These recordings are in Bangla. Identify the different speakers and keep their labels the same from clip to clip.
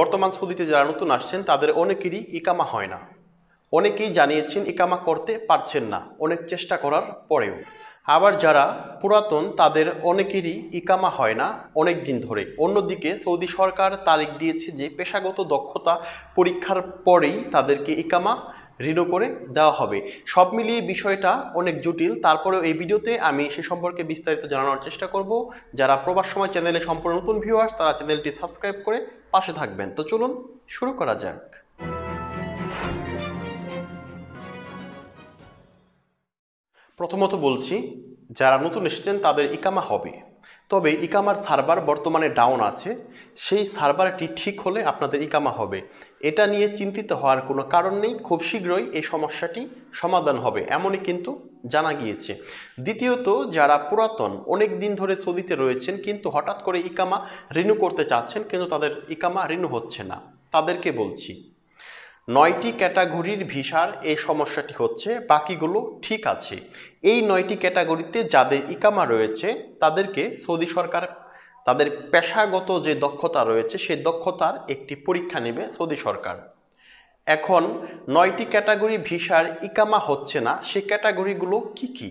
Speaker 1: বর্তমান সৌদিতে যারা নতুন আসছেন তাদের অনেকেরই ইকামা হয় না অনেকেই জানিয়েছেন ইকামা করতে পারছেন না অনেক চেষ্টা করার পরেও আবার যারা পুরাতন তাদের অনেকেরই ইকামা হয় না অনেক দিন ধরে অন্যদিকে সৌদি সরকার তারিখ দিয়েছে যে পেশাগত দক্ষতা পরীক্ষার পরেই তাদেরকে ইকামা রিনো করে দেওয়া হবে সব মিলিয়ে বিষয়টা অনেক জটিল তারপরেও এই ভিডিওতে আমি সে সম্পর্কে বিস্তারিত জানানোর চেষ্টা করব যারা প্রবাস সময় চ্যানেলে সম্পূর্ণ নতুন ভিউয়ার্স তারা চ্যানেলটি সাবস্ক্রাইব করে পাশে থাকবেন তো চলুন শুরু করা যাক প্রথমত বলছি যারা নতুন এসেছেন তাদের ইকামা হবে তবে ইকামার সার্ভার বর্তমানে ডাউন আছে সেই সার্ভারটি ঠিক হলে আপনাদের ইকামা হবে এটা নিয়ে চিন্তিত হওয়ার কোনো কারণ নেই খুব শীঘ্রই এই সমস্যাটি সমাধান হবে এমনই কিন্তু জানা গিয়েছে দ্বিতীয়ত যারা পুরাতন অনেক দিন ধরে সৌদিতে রয়েছেন কিন্তু হঠাৎ করে ইকামা রিনু করতে চাচ্ছেন কিন্তু তাদের ইকামা রিনু হচ্ছে না তাদেরকে বলছি নয়টি ক্যাটাগরির ভিসার এই সমস্যাটি হচ্ছে বাকিগুলো ঠিক আছে এই নয়টি ক্যাটাগরিতে যাদের ইকামা রয়েছে তাদেরকে সৌদি সরকার তাদের পেশাগত যে দক্ষতা রয়েছে সেই দক্ষতার একটি পরীক্ষা নেবে সৌদি সরকার এখন নয়টি ক্যাটাগরি ভিসার ইকামা হচ্ছে না সে ক্যাটাগরিগুলো কি কি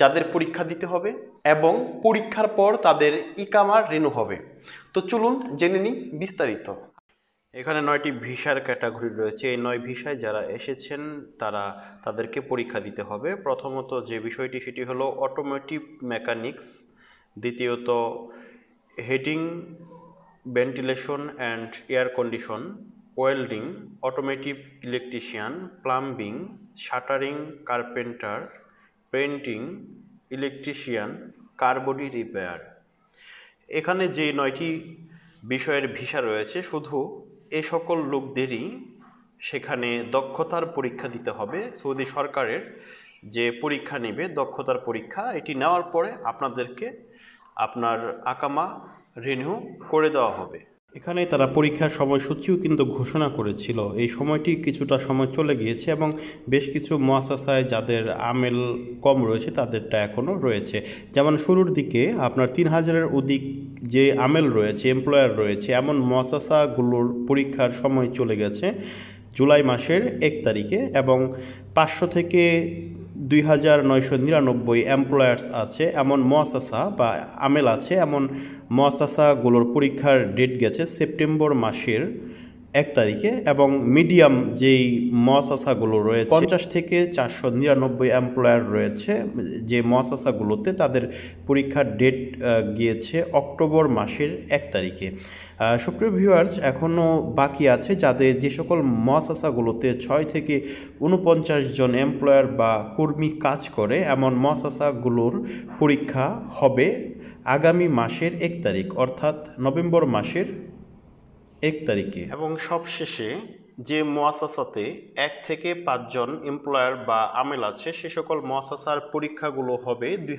Speaker 1: যাদের পরীক্ষা দিতে হবে এবং পরীক্ষার পর তাদের ইকামার রেনু হবে তো চলুন জেনে নিই বিস্তারিত এখানে নয়টি ভিসার ক্যাটাগরি রয়েছে এই নয় ভিসায় যারা এসেছেন তারা তাদেরকে পরীক্ষা দিতে হবে প্রথমত যে বিষয়টি সেটি হলো অটোমেটিভ মেকানিক্স দ্বিতীয়ত heating ventilation and air condition welding automotive electrician plumbing shuttering carpenter painting electrician car body repair এখানে যে নয়টি বিষয়ের ভিসা রয়েছে শুধু এ সকল লোকদেরই সেখানে দক্ষতার পরীক্ষা দিতে হবে সৌদি সরকারের যে পরীক্ষা নেবে দক্ষতার পরীক্ষা এটি নেওয়ার পরে আপনাদেরকে আপনার আকামা রিনিউ করে দেওয়া হবে এখানে তারা পরীক্ষার সময়সূচিও কিন্তু ঘোষণা করেছিল এই সময়টি কিছুটা সময় চলে গিয়েছে এবং বেশ কিছু মহাসাসায় যাদের আমেল কম রয়েছে তাদেরটা এখনও রয়েছে যেমন শুরুর দিকে আপনার তিন হাজারের অধিক যে আমেল রয়েছে এমপ্লয়ার রয়েছে এমন মহাসাসাগুলোর পরীক্ষার সময় চলে গেছে জুলাই মাসের এক তারিখে এবং পাঁচশো থেকে দুই হাজার নয়শো নিরানব্বই এমপ্লয়ার্স আছে এমন মহাসাসা বা আমেল আছে এমন মহাসাসাগুলোর পরীক্ষার ডেট গেছে সেপ্টেম্বর মাসের এক তারিখে এবং মিডিয়াম যেই মহাশাসাগুলো রয়েছে পঞ্চাশ থেকে চারশো নিরানব্বই এমপ্লয়ার রয়েছে যে মহাশাসাগুলোতে তাদের পরীক্ষার ডেট গিয়েছে অক্টোবর মাসের এক তারিখে সুপ্রিয় ভিউয়ার্স এখনও বাকি আছে যাদের যে সকল মহাশাসাগুলোতে ছয় থেকে উনপঞ্চাশ জন এমপ্লয়ার বা কর্মী কাজ করে এমন মহাশাসাগুলোর পরীক্ষা হবে আগামী মাসের এক তারিখ অর্থাৎ নভেম্বর মাসের এক তারিখে এবং সবশেষে যে মোয়াসাসাতে এক থেকে পাঁচজন এমপ্লয়ার বা আমেল আছে সে সকল মোয়াসাসার পরীক্ষাগুলো হবে দুই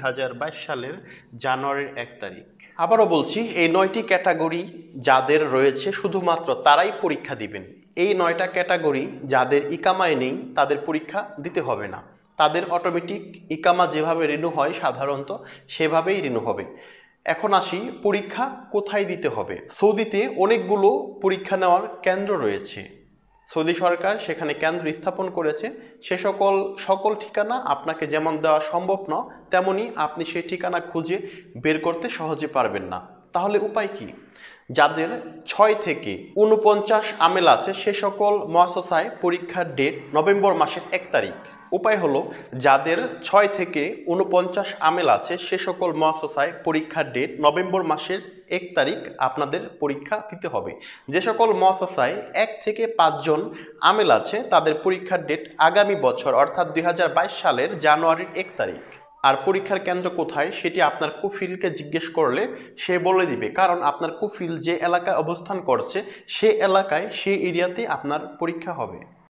Speaker 1: সালের জানুয়ারির এক তারিখ আবারও বলছি এই নয়টি ক্যাটাগরি যাদের রয়েছে শুধুমাত্র তারাই পরীক্ষা দিবেন এই নয়টা ক্যাটাগরি যাদের ইকামায় নেই তাদের পরীক্ষা দিতে হবে না তাদের অটোমেটিক ইকামা যেভাবে রিনু হয় সাধারণত সেভাবেই রিনু হবে এখন আসি পরীক্ষা কোথায় দিতে হবে সৌদিতে অনেকগুলো পরীক্ষা নেওয়ার কেন্দ্র রয়েছে সৌদি সরকার সেখানে কেন্দ্র স্থাপন করেছে সে সকল সকল ঠিকানা আপনাকে যেমন দেওয়া সম্ভব নয় তেমনি আপনি সেই ঠিকানা খুঁজে বের করতে সহজে পারবেন না তাহলে উপায় কি যাদের ছয় থেকে উনপঞ্চাশ আমেল আছে সে সকল মহাসায় পরীক্ষার ডেট নভেম্বর মাসের এক তারিখ উপায় হলো যাদের ছয় থেকে উনপঞ্চাশ আমেল আছে সে সকল মহাসায় পরীক্ষার ডেট নভেম্বর মাসের এক তারিখ আপনাদের পরীক্ষা দিতে হবে যে সকল মহাসায় এক থেকে পাঁচজন আমেল আছে তাদের পরীক্ষার ডেট আগামী বছর অর্থাৎ দুই সালের জানুয়ারির এক তারিখ আর পরীক্ষার কেন্দ্র কোথায় সেটি আপনার কুফিলকে জিজ্ঞেস করলে সে বলে দিবে কারণ আপনার কুফিল যে এলাকায় অবস্থান করছে সে এলাকায় সে এরিয়াতে আপনার পরীক্ষা হবে